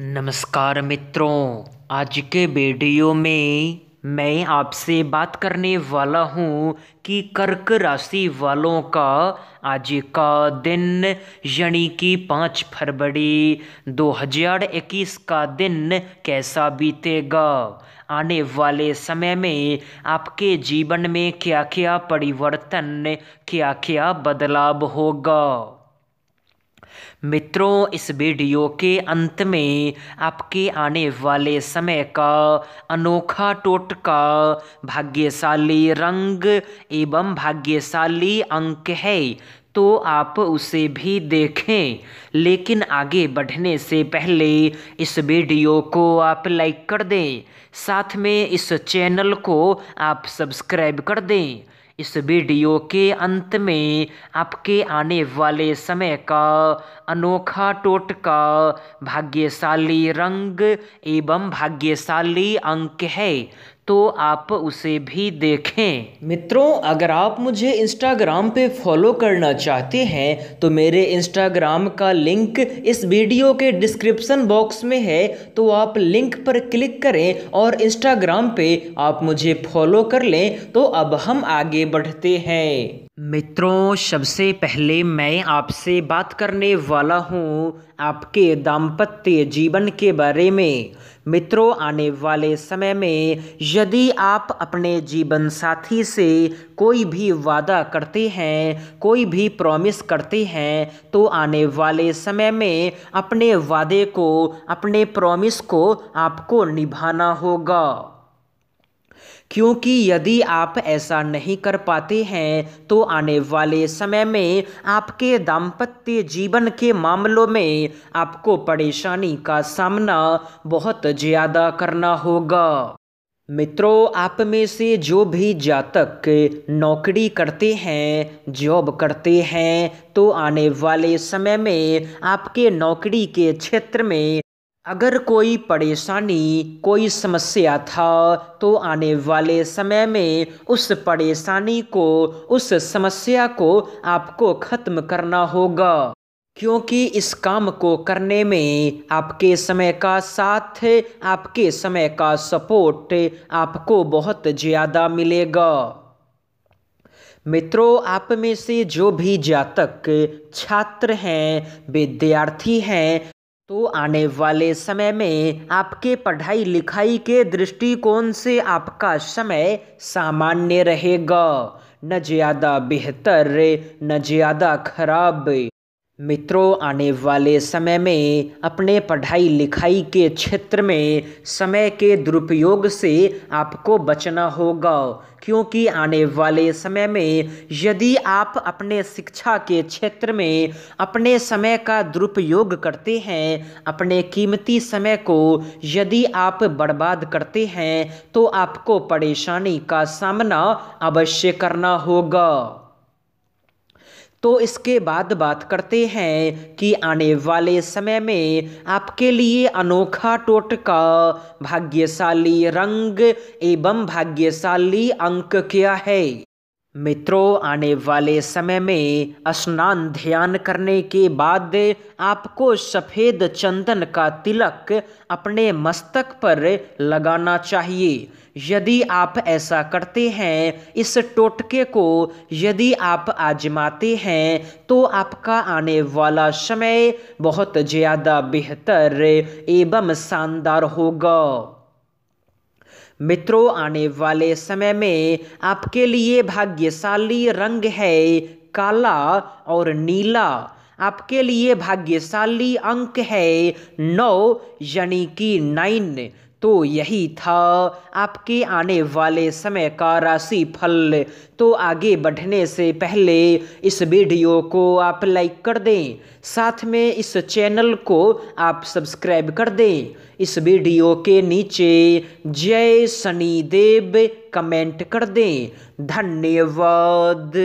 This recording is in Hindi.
नमस्कार मित्रों आज के वीडियो में मैं आपसे बात करने वाला हूँ कि कर्क राशि वालों का आज का दिन यानी कि पाँच फरवरी 2021 का दिन कैसा बीतेगा आने वाले समय में आपके जीवन में क्या क्या परिवर्तन क्या क्या बदलाव होगा मित्रों इस वीडियो के अंत में आपके आने वाले समय का अनोखा टोटका भाग्यशाली रंग एवं भाग्यशाली अंक है तो आप उसे भी देखें लेकिन आगे बढ़ने से पहले इस वीडियो को आप लाइक कर दें साथ में इस चैनल को आप सब्सक्राइब कर दें इस वीडियो के अंत में आपके आने वाले समय का अनोखा टोटका भाग्यशाली रंग एवं भाग्यशाली अंक है तो आप उसे भी देखें मित्रों अगर आप मुझे इंस्टाग्राम पे फॉलो करना चाहते हैं तो मेरे इंस्टाग्राम का लिंक इस वीडियो के डिस्क्रिप्शन बॉक्स में है तो आप लिंक पर क्लिक करें और इंस्टाग्राम पे आप मुझे फॉलो कर लें तो अब हम आगे बढ़ते हैं मित्रों सबसे पहले मैं आपसे बात करने वाला हूँ आपके दाम्पत्य जीवन के बारे में मित्रों आने वाले समय में यदि आप अपने जीवन साथी से कोई भी वादा करते हैं कोई भी प्रॉमिस करते हैं तो आने वाले समय में अपने वादे को अपने प्रॉमिस को आपको निभाना होगा क्योंकि यदि आप ऐसा नहीं कर पाते हैं तो आने वाले समय में आपके दाम्पत्य जीवन के मामलों में आपको परेशानी का सामना बहुत ज़्यादा करना होगा मित्रों आप में से जो भी जातक नौकरी करते हैं जॉब करते हैं तो आने वाले समय में आपके नौकरी के क्षेत्र में अगर कोई परेशानी कोई समस्या था तो आने वाले समय में उस परेशानी को उस समस्या को आपको ख़त्म करना होगा क्योंकि इस काम को करने में आपके समय का साथ आपके समय का सपोर्ट आपको बहुत ज़्यादा मिलेगा मित्रों आप में से जो भी जातक छात्र हैं विद्यार्थी हैं तो आने वाले समय में आपके पढ़ाई लिखाई के दृष्टिकोण से आपका समय सामान्य रहेगा न ज़्यादा बेहतर न ज़्यादा खराब मित्रों आने वाले समय में अपने पढ़ाई लिखाई के क्षेत्र में समय के दुरुपयोग से आपको बचना होगा क्योंकि आने वाले समय में यदि आप अपने शिक्षा के क्षेत्र में अपने समय का दुरुपयोग करते हैं अपने कीमती समय को यदि आप बर्बाद करते हैं तो आपको परेशानी का सामना अवश्य करना होगा तो इसके बाद बात करते हैं कि आने वाले समय में आपके लिए अनोखा टोटका भाग्यशाली रंग एवं भाग्यशाली अंक क्या है मित्रों आने वाले समय में स्नान ध्यान करने के बाद आपको सफ़ेद चंदन का तिलक अपने मस्तक पर लगाना चाहिए यदि आप ऐसा करते हैं इस टोटके को यदि आप आजमाते हैं तो आपका आने वाला समय बहुत ज़्यादा बेहतर एवं शानदार होगा मित्रों आने वाले समय में आपके लिए भाग्यशाली रंग है काला और नीला आपके लिए भाग्यशाली अंक है नौ यानी कि नाइन तो यही था आपके आने वाले समय का राशि फल तो आगे बढ़ने से पहले इस वीडियो को आप लाइक कर दें साथ में इस चैनल को आप सब्सक्राइब कर दें इस वीडियो के नीचे जय शनिदेव कमेंट कर दें धन्यवाद